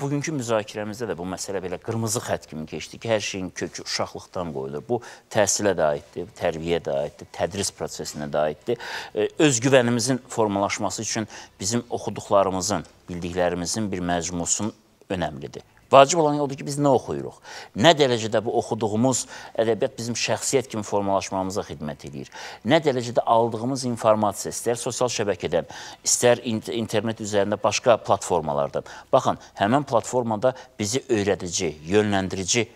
bugünkü müzakirəmizdə də bu məsələ belə qırmızı xətt kimi keçdi ki, hər şeyin kökü uşaqlıqdan qoyulur. Bu təhsilə də aiddir, tərbiyə də aiddir, tədris prosesinə də aiddir. E, özgüvənimizin formalaşması üçün bizim oxuduqlarımızın, bildiklərimizin bir məcmusun önəmlidir. Vacib olan odur ki, biz nə oxuyuruq? Nə dərəcədə bu oxuduğumuz ədəbiyyat bizim şəxsiyyət kimi formalaşmamıza xidmət edir? Nə dərəcədə aldığımız informasiya, istər sosial şəbəkədən, istər internet üzərində başqa platformalardan. Baxın, həmən platformada bizi öyrədici, yönləndirici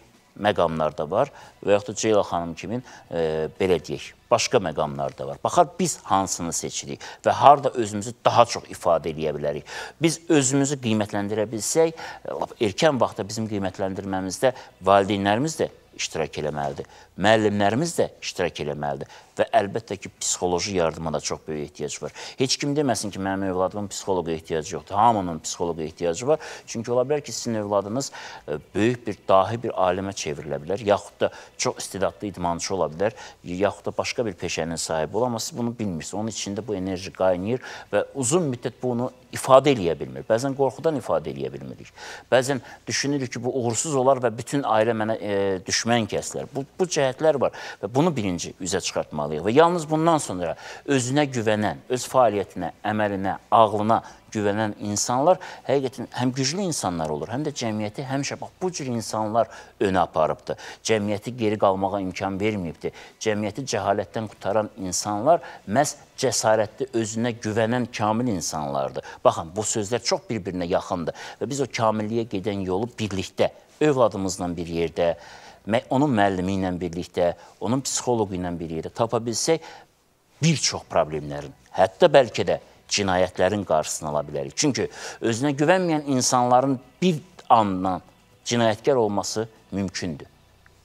məqamlarda var və yaxud da Ceyla xanım kimin e, belə deyək, başqa məqamlarda var. Baxar biz hansını seçirik və harda özümüzü daha çox ifadə eləyə bilərik. Biz özümüzü qiymətləndirə bilsək, e, erkən vaxtda bizim qiymətləndirməmizdə valideynlərimiz də iştirak eləməlidir. Müəllimlərimiz də iştirak eləməlidir və əlbəttə ki, psixoloji yardıma da çox böyük ehtiyac var. Heç kim deməsin ki, mənim övladımın psixoloqa ehtiyacı yoxdur. Hamının psixoloqa ehtiyacı var. Çünki ola bilər ki, sizin övladınız e, böyük bir dahi bir alimə çevrilə bilər, yaxud da çox istedadlı idmançı ola bilər, yaxud da başqa bir peşənin sahibi ola, amma siz bunu bilmirsiniz. Onun içində bu enerji qaynayır və uzun müddət bunu ifadə eləyə bilmir. Bəzən qorxudan ifadə eləyə bilmirik. Bəzən düşünürük ki, bu uğursuz olar və bütün ailə mənə e, düşmür düşmən kəslər. Bu, bu cəhətlər var və bunu birinci üzə çıxartmalıyıq və yalnız bundan sonra özünə güvənən, öz fəaliyyətinə, əməlinə, ağlına güvənən insanlar həqiqətən həm güclü insanlar olur, həm də cəmiyyəti həmişə bax bu cür insanlar önə aparıbdı. Cəmiyyəti geri qalmağa imkan verməyibdi. Cəmiyyəti cəhalətdən qutaran insanlar məhz cəsarətli, özünə güvənən kamil insanlardır. Baxın, bu sözlər çox bir-birinə yaxındır və biz o kamilliyə gedən yolu birlikdə övladımızla bir yerdə, onun müəllimi ilə birlikdə, onun psixoloqu ilə bir yerdə tapa bilsək, bir çox problemlərin, hətta bəlkə də cinayətlərin qarşısını ala bilərik. Çünki özünə güvənməyən insanların bir andan cinayətkar olması mümkündür.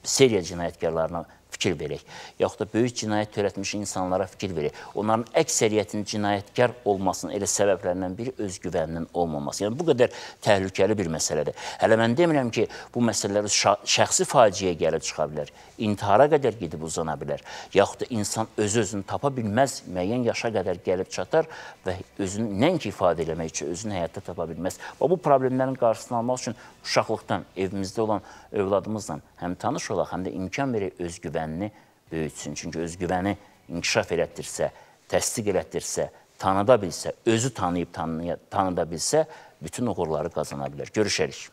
Seriya cinayətkarlarına fikir verək, yaxud da böyük cinayət törətmiş insanlara fikir verək. Onların əksəriyyətinin cinayətkar olmasının elə səbəblərindən biri özgüvəninin olmaması. Yəni, bu qədər təhlükəli bir məsələdir. Hələ mən demirəm ki, bu məsələlər şəxsi faciəyə gəlib çıxa bilər, intihara qədər gedib uzana bilər, yaxud da insan öz-özünü tapa bilməz, müəyyən yaşa qədər gəlib çatar və özünü nəinki ifadə eləmək üçün özünü həyatda tapa bilməz. Və bu problemlərin qarşısını almaq üçün uşaqlıqdan, evimizdə olan övladımızla həm tanış olaq, həm də imkan verək özgüvən özgüvənini böyütsün. Çünki özgüvəni inkişaf elətdirsə, təsdiq elətdirsə, tanıda bilsə, özü tanıyıb tanıya, tanıda bilsə, bütün uğurları qazana bilər. Görüşərik.